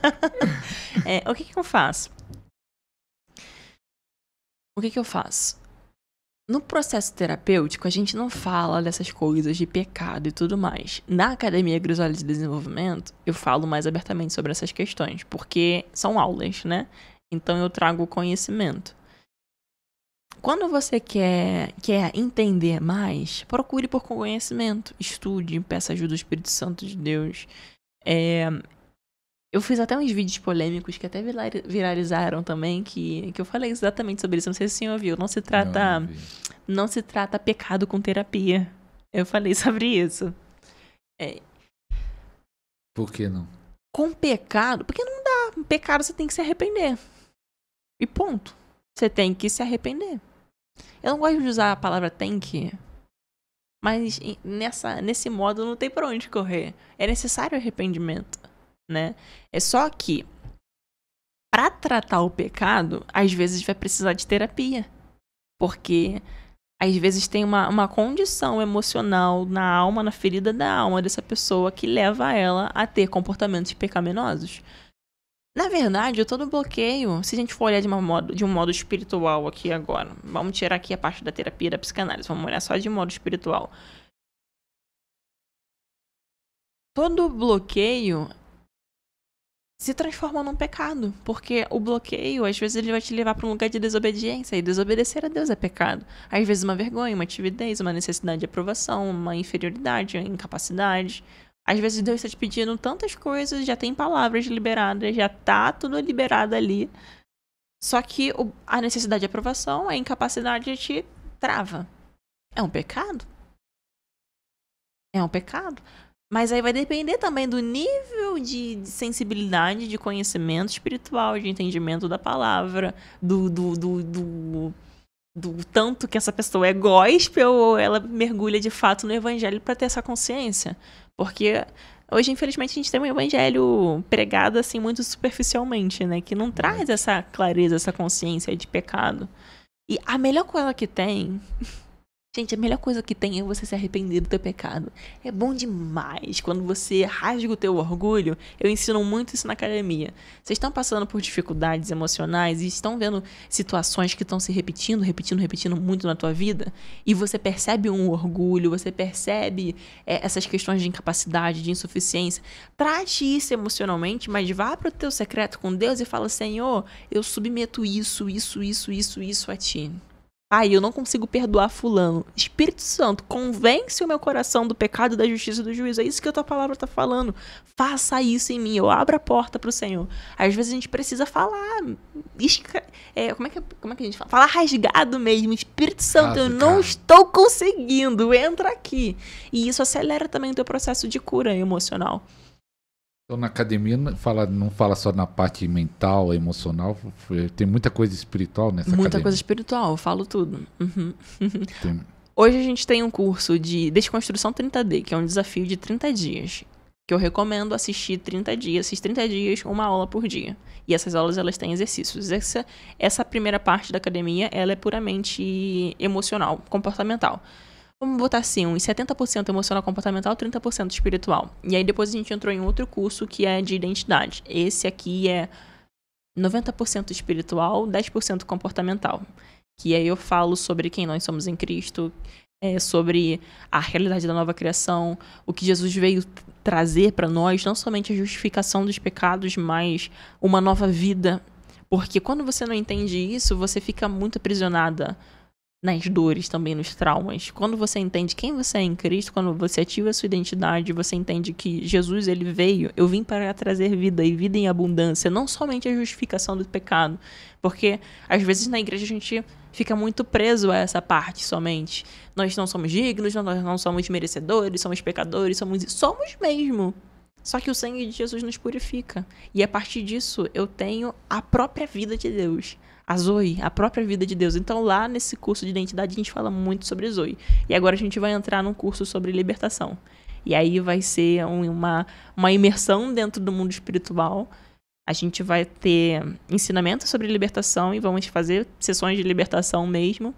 é, o que, que eu faço? O que, que eu faço? No processo terapêutico, a gente não fala dessas coisas de pecado e tudo mais. Na Academia Grisolha de Desenvolvimento, eu falo mais abertamente sobre essas questões, porque são aulas, né? Então eu trago conhecimento. Quando você quer, quer entender mais, procure por conhecimento, estude, peça ajuda do Espírito Santo de Deus. É, eu fiz até uns vídeos polêmicos que até viralizaram também, que, que eu falei exatamente sobre isso. Não sei se o senhor viu. Não se trata. Não, não se trata pecado com terapia. Eu falei sobre isso. É. Por que não? Com pecado. Porque não dá. Com pecado você tem que se arrepender. E ponto. Você tem que se arrepender. Eu não gosto de usar a palavra tem que. Mas nessa, nesse modo não tem por onde correr. É necessário arrependimento né? É só que para tratar o pecado, às vezes vai precisar de terapia, porque às vezes tem uma, uma condição emocional na alma, na ferida da alma dessa pessoa que leva ela a ter comportamentos pecaminosos. Na verdade, todo bloqueio, se a gente for olhar de, modo, de um modo espiritual aqui agora, vamos tirar aqui a parte da terapia da psicanálise, vamos olhar só de modo espiritual. Todo bloqueio se transforma num pecado, porque o bloqueio, às vezes, ele vai te levar para um lugar de desobediência, e desobedecer a Deus é pecado. Às vezes, uma vergonha, uma timidez, uma necessidade de aprovação, uma inferioridade, uma incapacidade. Às vezes, Deus está te pedindo tantas coisas, já tem palavras liberadas, já tá tudo liberado ali. Só que a necessidade de aprovação, a incapacidade te trava. É um pecado. É um pecado. Mas aí vai depender também do nível de, de, sensibilidade, de conhecimento espiritual, de entendimento da palavra, do, do, do, do, do tanto que essa pessoa é gospel ou ela mergulha de fato no evangelho para ter essa consciência. Porque hoje, infelizmente, a gente tem um evangelho pregado assim muito superficialmente, né? Que não uhum. traz essa clareza, essa consciência de pecado. E a melhor coisa que tem Gente, a melhor coisa que tem é você se arrepender do teu pecado. É bom demais quando você rasga o teu orgulho. Eu ensino muito isso na academia. Vocês estão passando por dificuldades emocionais e estão vendo situações que estão se repetindo, repetindo, repetindo muito na tua vida. E você percebe um orgulho, você percebe é, essas questões de incapacidade, de insuficiência. Trate isso emocionalmente, mas vá para o teu secreto com Deus e fala: Senhor, eu submeto isso, isso, isso, isso, isso a ti. Ai, eu não consigo perdoar fulano. Espírito Santo, convence o meu coração do pecado, da justiça e do juízo. É isso que a tua palavra está falando. Faça isso em mim. Eu abro a porta para o Senhor. Às vezes a gente precisa falar. Isca, é, como, é que, como é que a gente fala? Falar rasgado mesmo. Espírito Santo, eu não estou conseguindo. Entra aqui. E isso acelera também o teu processo de cura emocional. Então, na academia, não fala, não fala só na parte mental, emocional, tem muita coisa espiritual nessa Muita academia. coisa espiritual, eu falo tudo. Uhum. Tem... Hoje a gente tem um curso de Desconstrução 30D, que é um desafio de 30 dias, que eu recomendo assistir 30 dias, esses 30 dias, uma aula por dia. E essas aulas, elas têm exercícios. Essa, essa primeira parte da academia, ela é puramente emocional, comportamental vamos botar assim, uns 70% emocional comportamental, 30% espiritual. E aí depois a gente entrou em outro curso que é de identidade. Esse aqui é 90% espiritual, 10% comportamental. Que aí eu falo sobre quem nós somos em Cristo, é, sobre a realidade da nova criação, o que Jesus veio trazer para nós, não somente a justificação dos pecados, mas uma nova vida. Porque quando você não entende isso, você fica muito aprisionada nas dores também, nos traumas. Quando você entende quem você é em Cristo, quando você ativa a sua identidade, você entende que Jesus ele veio, eu vim para trazer vida e vida em abundância, não somente a justificação do pecado, porque às vezes na igreja a gente fica muito preso a essa parte somente. Nós não somos dignos, nós não somos merecedores, somos pecadores, somos somos mesmo. Só que o sangue de Jesus nos purifica. E a partir disso, eu tenho a própria vida de Deus. A Zoe, a própria vida de Deus. Então, lá nesse curso de identidade, a gente fala muito sobre Zoe. E agora a gente vai entrar num curso sobre libertação. E aí vai ser uma, uma imersão dentro do mundo espiritual. A gente vai ter ensinamento sobre libertação e vamos fazer sessões de libertação mesmo.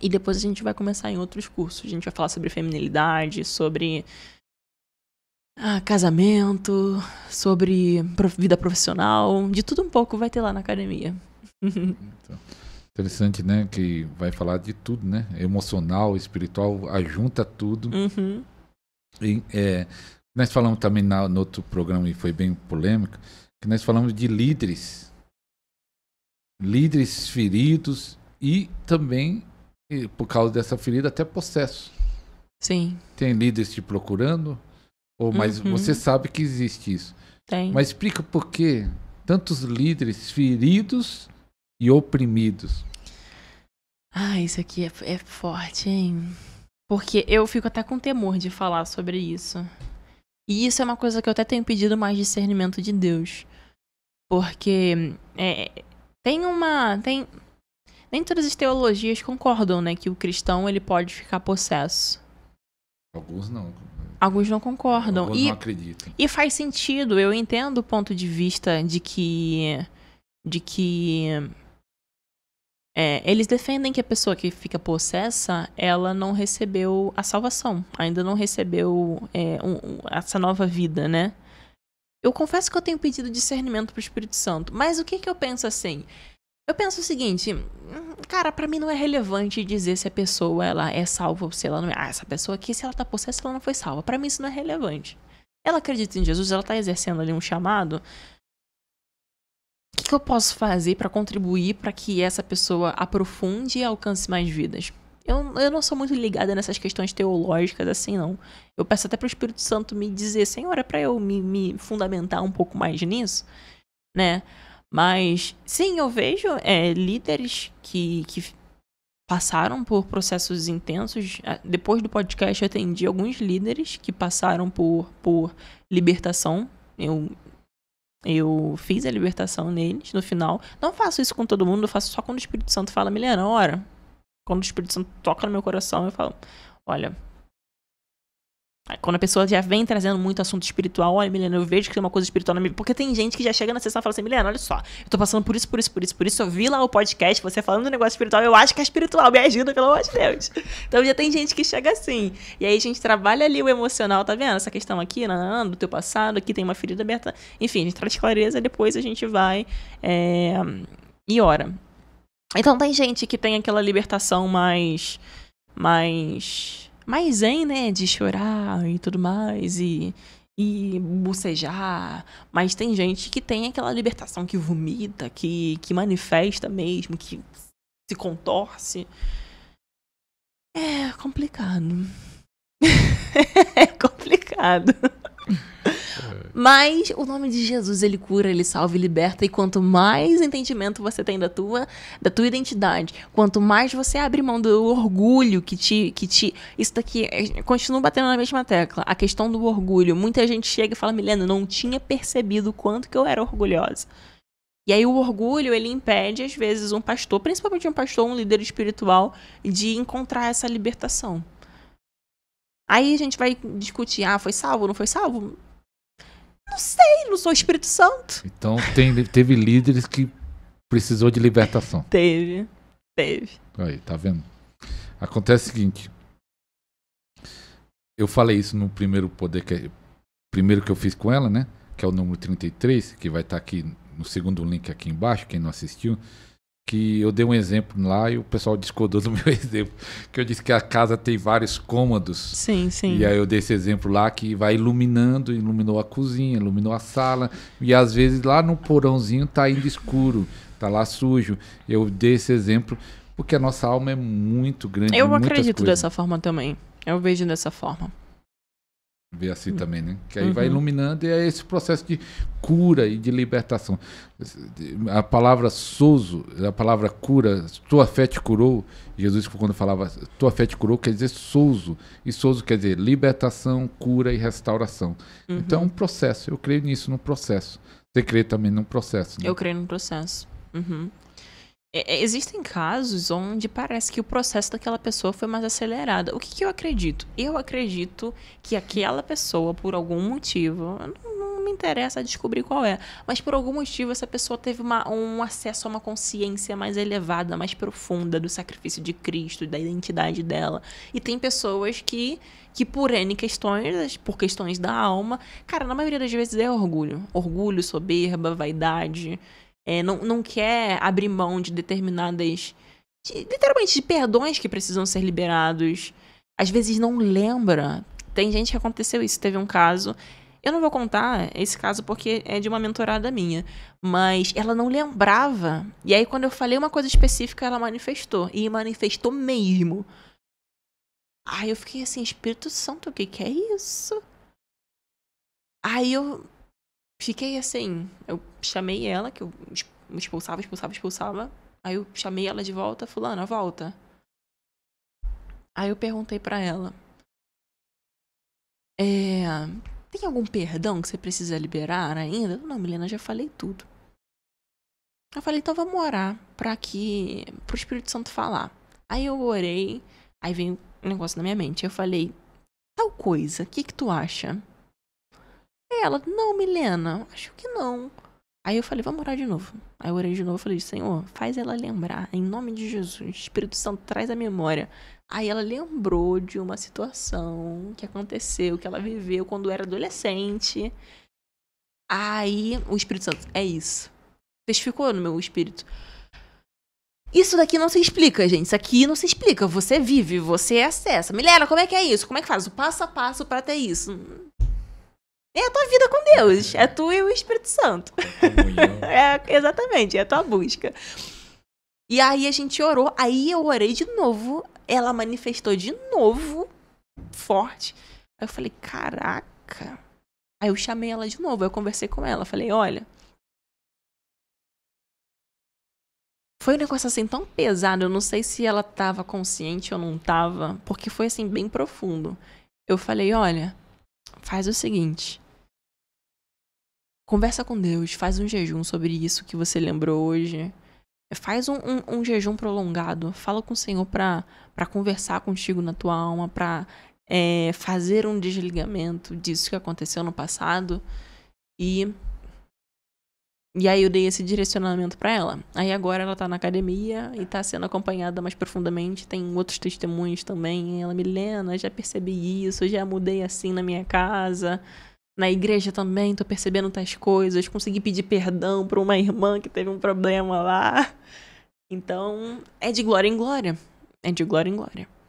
E depois a gente vai começar em outros cursos. A gente vai falar sobre feminilidade, sobre ah, casamento, sobre vida profissional, de tudo um pouco vai ter lá na academia. Então, interessante, né? Que vai falar de tudo, né? Emocional, espiritual, ajunta tudo. Uhum. E, é, nós falamos também na, no outro programa, e foi bem polêmico, que nós falamos de líderes. Líderes feridos e também, por causa dessa ferida, até processo. Sim. Tem líderes te procurando, ou, mas uhum. você sabe que existe isso. Tem. Mas explica por que tantos líderes feridos e oprimidos. Ah, isso aqui é, é forte, hein? Porque eu fico até com temor de falar sobre isso. E isso é uma coisa que eu até tenho pedido mais discernimento de Deus. Porque é, tem uma. Tem, nem todas as teologias concordam, né? Que o cristão ele pode ficar possesso. Alguns não. Alguns não concordam. Alguns e, não acreditam. E faz sentido. Eu entendo o ponto de vista de que. De que. É, eles defendem que a pessoa que fica possessa, ela não recebeu a salvação, ainda não recebeu é, um, um, essa nova vida, né? Eu confesso que eu tenho pedido discernimento para o Espírito Santo, mas o que que eu penso assim? Eu penso o seguinte, cara, para mim não é relevante dizer se a pessoa ela é salva ou se ela não é. Ah, essa pessoa aqui, se ela tá possessa, ela não foi salva. Para mim isso não é relevante. Ela acredita em Jesus, ela tá exercendo ali um chamado. O que, que eu posso fazer para contribuir para que essa pessoa aprofunde e alcance mais vidas? Eu, eu não sou muito ligada nessas questões teológicas assim, não. Eu peço até pro Espírito Santo me dizer, Senhor, é pra eu me, me fundamentar um pouco mais nisso, né? Mas sim, eu vejo é, líderes que, que passaram por processos intensos. Depois do podcast, eu atendi alguns líderes que passaram por, por libertação. Eu, eu fiz a libertação neles no final. Não faço isso com todo mundo, eu faço só quando o Espírito Santo fala, Milena, hora. Quando o Espírito Santo toca no meu coração, eu falo: olha, quando a pessoa já vem trazendo muito assunto espiritual, olha, Milena, eu vejo que tem uma coisa espiritual na minha Porque tem gente que já chega na sessão e fala assim, Milena, olha só, eu tô passando por isso, por isso, por isso, por isso. Eu vi lá o podcast, você falando um negócio espiritual, eu acho que é espiritual, me ajuda, pelo amor de Deus. Então já tem gente que chega assim. E aí a gente trabalha ali o emocional, tá vendo? Essa questão aqui, do teu passado, aqui tem uma ferida aberta. Enfim, a gente traz clareza, depois a gente vai é... e ora. Então tem gente que tem aquela libertação mais. mais mas em né? De chorar e tudo mais, e, e bucejar. Mas tem gente que tem aquela libertação que vomita, que, que manifesta mesmo, que se contorce. É complicado. é complicado. Mas o nome de Jesus, ele cura, ele salva, e liberta. E quanto mais entendimento você tem da tua, da tua identidade, quanto mais você abre mão do orgulho que te. Que te isso daqui. É, continua batendo na mesma tecla. A questão do orgulho. Muita gente chega e fala, Milena, não tinha percebido quanto que eu era orgulhosa. E aí o orgulho, ele impede, às vezes, um pastor, principalmente um pastor, um líder espiritual, de encontrar essa libertação. Aí a gente vai discutir, ah, foi salvo, não foi salvo? Não sei, não sou Espírito Santo. Então tem, teve líderes que precisou de libertação. Teve, teve. Aí, tá vendo? Acontece o seguinte. Eu falei isso no primeiro poder que primeiro que eu fiz com ela, né? Que é o número 33, que vai estar tá aqui no segundo link aqui embaixo, quem não assistiu que eu dei um exemplo lá e o pessoal discordou do meu exemplo, que eu disse que a casa tem vários cômodos. Sim, sim. E aí eu dei esse exemplo lá que vai iluminando, iluminou a cozinha, iluminou a sala, e às vezes lá no porãozinho tá indo escuro, tá lá sujo. Eu dei esse exemplo porque a nossa alma é muito grande. Eu acredito coisas. dessa forma também. Eu vejo dessa forma ver assim uhum. também, né? Que aí uhum. vai iluminando e é esse processo de cura e de libertação. A palavra souzo, a palavra cura, tua fé te curou. Jesus quando falava tua fé te curou quer dizer souzo e souzo quer dizer libertação, cura e restauração. Uhum. Então é um processo. Eu creio nisso, num processo. Você crê também num processo? Né? Eu creio num processo. Uhum. É, é, existem casos onde parece que o processo daquela pessoa foi mais acelerado. O que, que eu acredito? Eu acredito que aquela pessoa, por algum motivo, não, não, me interessa descobrir qual é, mas por algum motivo essa pessoa teve uma, um acesso a uma consciência mais elevada, mais profunda do sacrifício de Cristo, da identidade dela. E tem pessoas que, que por N questões, por questões da alma, cara, na maioria das vezes é orgulho. Orgulho, soberba, vaidade é, não, não quer abrir mão de determinadas. De, literalmente, de perdões que precisam ser liberados. Às vezes não lembra. Tem gente que aconteceu isso. Teve um caso. Eu não vou contar esse caso porque é de uma mentorada minha. Mas ela não lembrava. E aí, quando eu falei uma coisa específica, ela manifestou. E manifestou mesmo. Aí eu fiquei assim, Espírito Santo, o que, que é isso? Aí eu Fiquei assim, eu chamei ela, que eu expulsava, expulsava, expulsava. Aí eu chamei ela de volta, fulana, volta. Aí eu perguntei para ela: é, tem algum perdão que você precisa liberar ainda? Não, Milena, já falei tudo. Eu falei, então vamos orar para que pro Espírito Santo falar. Aí eu orei, aí veio um negócio na minha mente. Eu falei, tal coisa, o que que tu acha? Aí ela, não, Milena, acho que não. Aí eu falei, vamos orar de novo. Aí eu orei de novo e falei, Senhor, faz ela lembrar, em nome de Jesus. Espírito Santo, traz a memória. Aí ela lembrou de uma situação que aconteceu, que ela viveu quando era adolescente. Aí o Espírito Santo, é isso. Testificou no meu espírito. Isso daqui não se explica, gente. Isso aqui não se explica. Você vive, você é acessa. Milena, como é que é isso? Como é que faz? O passo a passo para ter isso. É a tua vida com Deus, é tu e o Espírito Santo. É, é, exatamente, é a tua busca. E aí a gente orou, aí eu orei de novo, ela manifestou de novo, forte. Aí eu falei, caraca. Aí eu chamei ela de novo, eu conversei com ela, falei, olha. Foi um negócio assim tão pesado, eu não sei se ela tava consciente ou não tava, porque foi assim bem profundo. Eu falei, olha, faz o seguinte, Conversa com Deus, faz um jejum sobre isso que você lembrou hoje. Faz um, um, um jejum prolongado. Fala com o Senhor para conversar contigo na tua alma, para é, fazer um desligamento disso que aconteceu no passado. E e aí eu dei esse direcionamento para ela. Aí agora ela tá na academia e tá sendo acompanhada mais profundamente, tem outros testemunhos também. Ela, Milena, já percebi isso, já mudei assim na minha casa. Na igreja também, tô percebendo tais coisas. Consegui pedir perdão pra uma irmã que teve um problema lá. Então, é de glória em glória. É de glória em glória.